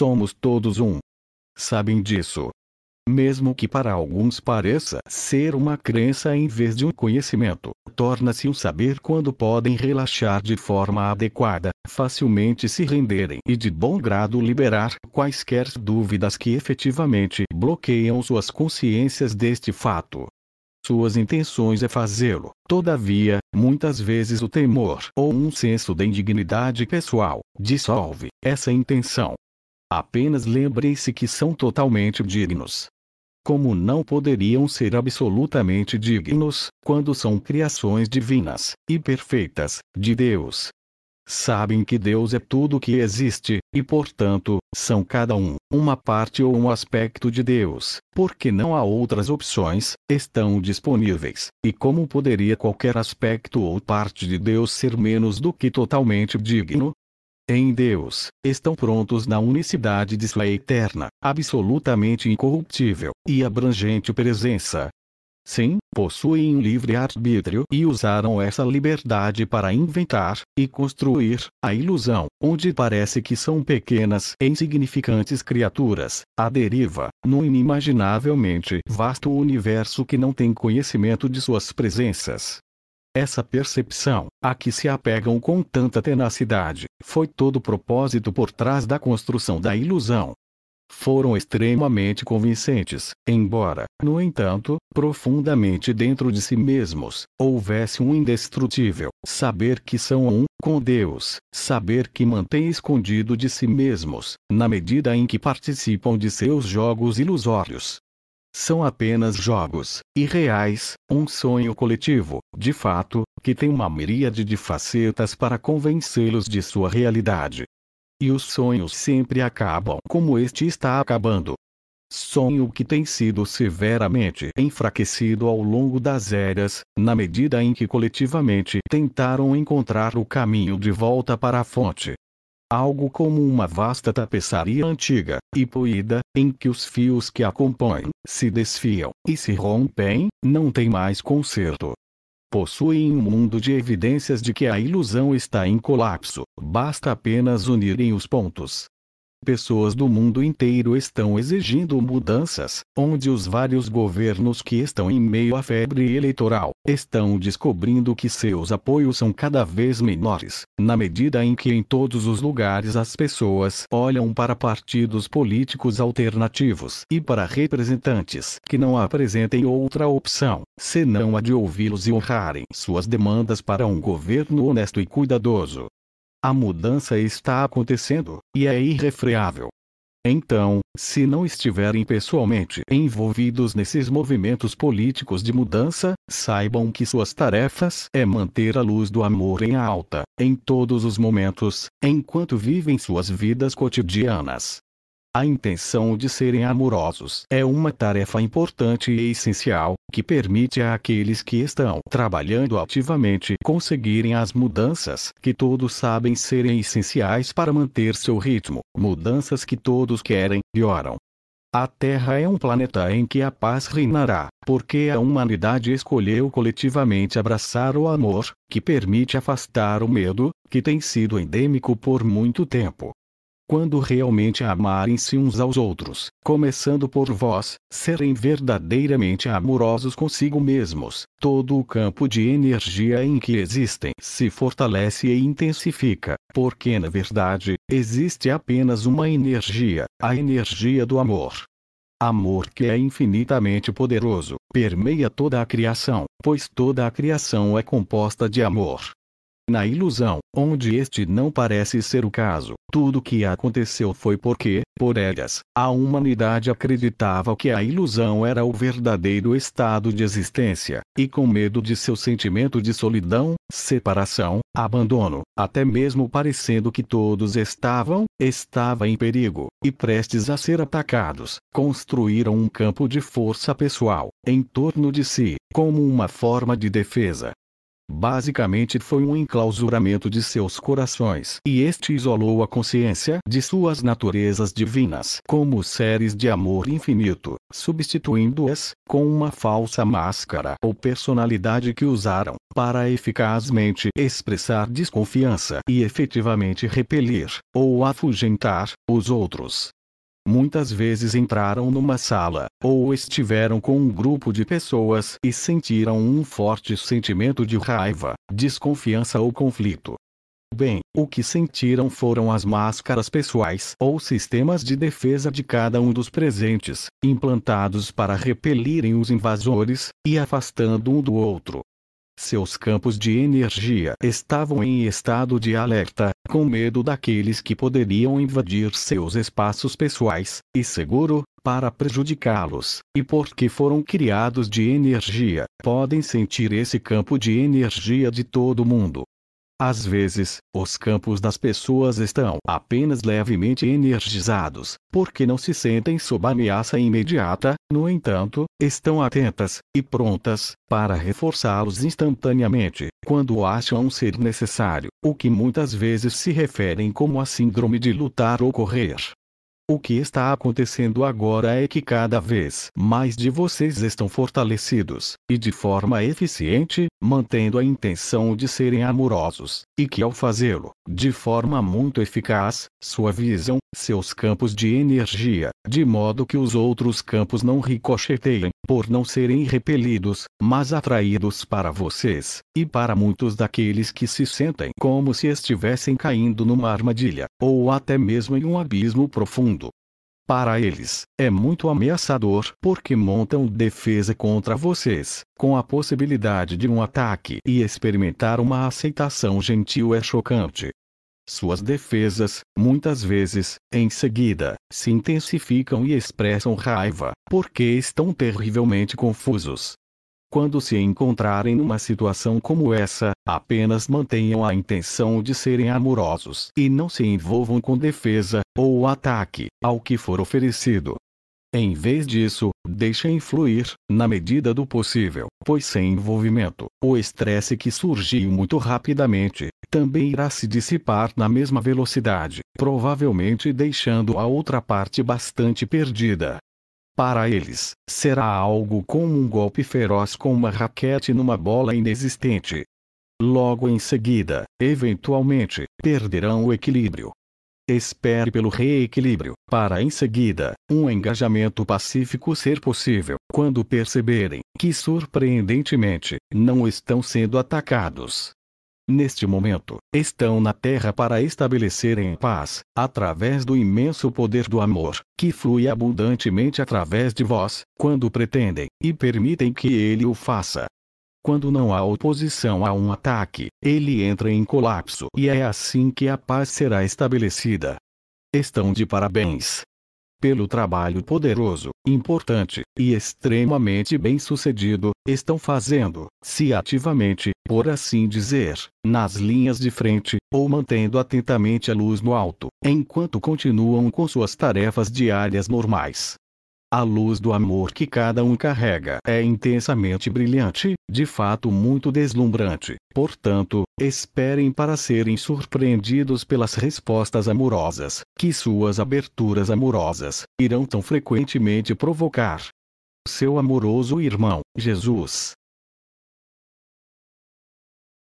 Somos todos um. Sabem disso. Mesmo que para alguns pareça ser uma crença em vez de um conhecimento, torna-se um saber quando podem relaxar de forma adequada, facilmente se renderem e de bom grado liberar quaisquer dúvidas que efetivamente bloqueiam suas consciências deste fato. Suas intenções é fazê-lo, todavia, muitas vezes o temor ou um senso de indignidade pessoal dissolve essa intenção, Apenas lembrem-se que são totalmente dignos. Como não poderiam ser absolutamente dignos, quando são criações divinas, e perfeitas, de Deus? Sabem que Deus é tudo que existe, e portanto, são cada um, uma parte ou um aspecto de Deus, porque não há outras opções, estão disponíveis, e como poderia qualquer aspecto ou parte de Deus ser menos do que totalmente digno? em Deus, estão prontos na unicidade de sua eterna, absolutamente incorruptível e abrangente presença. Sim, possuem um livre arbítrio e usaram essa liberdade para inventar e construir a ilusão, onde parece que são pequenas e insignificantes criaturas, à deriva, no inimaginavelmente vasto universo que não tem conhecimento de suas presenças. Essa percepção, a que se apegam com tanta tenacidade, foi todo o propósito por trás da construção da ilusão. Foram extremamente convincentes, embora, no entanto, profundamente dentro de si mesmos, houvesse um indestrutível saber que são um com Deus, saber que mantém escondido de si mesmos, na medida em que participam de seus jogos ilusórios, são apenas jogos, irreais, um sonho coletivo, de fato, que tem uma miríade de facetas para convencê-los de sua realidade. E os sonhos sempre acabam como este está acabando. Sonho que tem sido severamente enfraquecido ao longo das eras, na medida em que coletivamente tentaram encontrar o caminho de volta para a fonte algo como uma vasta tapeçaria antiga e poída, em que os fios que a compõem se desfiam e se rompem, não tem mais conserto. Possuem um mundo de evidências de que a ilusão está em colapso, basta apenas unirem os pontos, pessoas do mundo inteiro estão exigindo mudanças, onde os vários governos que estão em meio à febre eleitoral estão descobrindo que seus apoios são cada vez menores, na medida em que em todos os lugares as pessoas olham para partidos políticos alternativos e para representantes que não apresentem outra opção, senão a de ouvi-los e honrarem suas demandas para um governo honesto e cuidadoso, a mudança está acontecendo, e é irrefreável. Então, se não estiverem pessoalmente envolvidos nesses movimentos políticos de mudança, saibam que suas tarefas é manter a luz do amor em alta, em todos os momentos, enquanto vivem suas vidas cotidianas. A intenção de serem amorosos é uma tarefa importante e essencial, que permite àqueles que estão trabalhando ativamente conseguirem as mudanças que todos sabem serem essenciais para manter seu ritmo, mudanças que todos querem e oram. A Terra é um planeta em que a paz reinará, porque a humanidade escolheu coletivamente abraçar o amor, que permite afastar o medo, que tem sido endêmico por muito tempo quando realmente amarem-se uns aos outros, começando por vós, serem verdadeiramente amorosos consigo mesmos, todo o campo de energia em que existem se fortalece e intensifica, porque na verdade, existe apenas uma energia, a energia do amor. Amor que é infinitamente poderoso, permeia toda a criação, pois toda a criação é composta de amor na ilusão, onde este não parece ser o caso. Tudo que aconteceu foi porque, por elas, a humanidade acreditava que a ilusão era o verdadeiro estado de existência, e com medo de seu sentimento de solidão, separação, abandono, até mesmo parecendo que todos estavam, estava em perigo, e prestes a ser atacados, construíram um campo de força pessoal, em torno de si, como uma forma de defesa. Basicamente foi um enclausuramento de seus corações e este isolou a consciência de suas naturezas divinas como seres de amor infinito, substituindo-as com uma falsa máscara ou personalidade que usaram para eficazmente expressar desconfiança e efetivamente repelir ou afugentar os outros muitas vezes entraram numa sala, ou estiveram com um grupo de pessoas e sentiram um forte sentimento de raiva, desconfiança ou conflito. Bem, o que sentiram foram as máscaras pessoais ou sistemas de defesa de cada um dos presentes, implantados para repelirem os invasores e afastando um do outro. Seus campos de energia estavam em estado de alerta, com medo daqueles que poderiam invadir seus espaços pessoais, e seguro, para prejudicá-los, e porque foram criados de energia, podem sentir esse campo de energia de todo mundo, às vezes, os campos das pessoas estão apenas levemente energizados, porque não se sentem sob ameaça imediata, no entanto, estão atentas e prontas para reforçá-los instantaneamente, quando acham ser necessário, o que muitas vezes se referem como a síndrome de lutar ou correr. O que está acontecendo agora é que cada vez mais de vocês estão fortalecidos, e de forma eficiente, mantendo a intenção de serem amorosos, e que ao fazê-lo, de forma muito eficaz, suavizam seus campos de energia, de modo que os outros campos não ricocheteiem, por não serem repelidos, mas atraídos para vocês, e para muitos daqueles que se sentem como se estivessem caindo numa armadilha, ou até mesmo em um abismo profundo para eles, é muito ameaçador porque montam defesa contra vocês, com a possibilidade de um ataque e experimentar uma aceitação gentil é chocante. Suas defesas, muitas vezes, em seguida, se intensificam e expressam raiva, porque estão terrivelmente confusos, quando se encontrarem numa situação como essa, apenas mantenham a intenção de serem amorosos e não se envolvam com defesa ou ataque ao que for oferecido. Em vez disso, deixem fluir, na medida do possível, pois sem envolvimento, o estresse que surgiu muito rapidamente também irá se dissipar na mesma velocidade, provavelmente deixando a outra parte bastante perdida. Para eles, será algo como um golpe feroz com uma raquete numa bola inexistente. Logo em seguida, eventualmente, perderão o equilíbrio. Espere pelo reequilíbrio, para em seguida, um engajamento pacífico ser possível, quando perceberem que surpreendentemente, não estão sendo atacados neste momento, estão na Terra para estabelecerem paz, através do imenso poder do amor, que flui abundantemente através de vós, quando pretendem, e permitem que ele o faça. Quando não há oposição a um ataque, ele entra em colapso e é assim que a paz será estabelecida. Estão de parabéns pelo trabalho poderoso, importante e extremamente bem-sucedido, estão fazendo, se ativamente, por assim dizer, nas linhas de frente, ou mantendo atentamente a luz no alto, enquanto continuam com suas tarefas diárias normais, a luz do amor que cada um carrega é intensamente brilhante, de fato muito deslumbrante. Portanto, esperem para serem surpreendidos pelas respostas amorosas, que suas aberturas amorosas irão tão frequentemente provocar. Seu amoroso irmão, Jesus.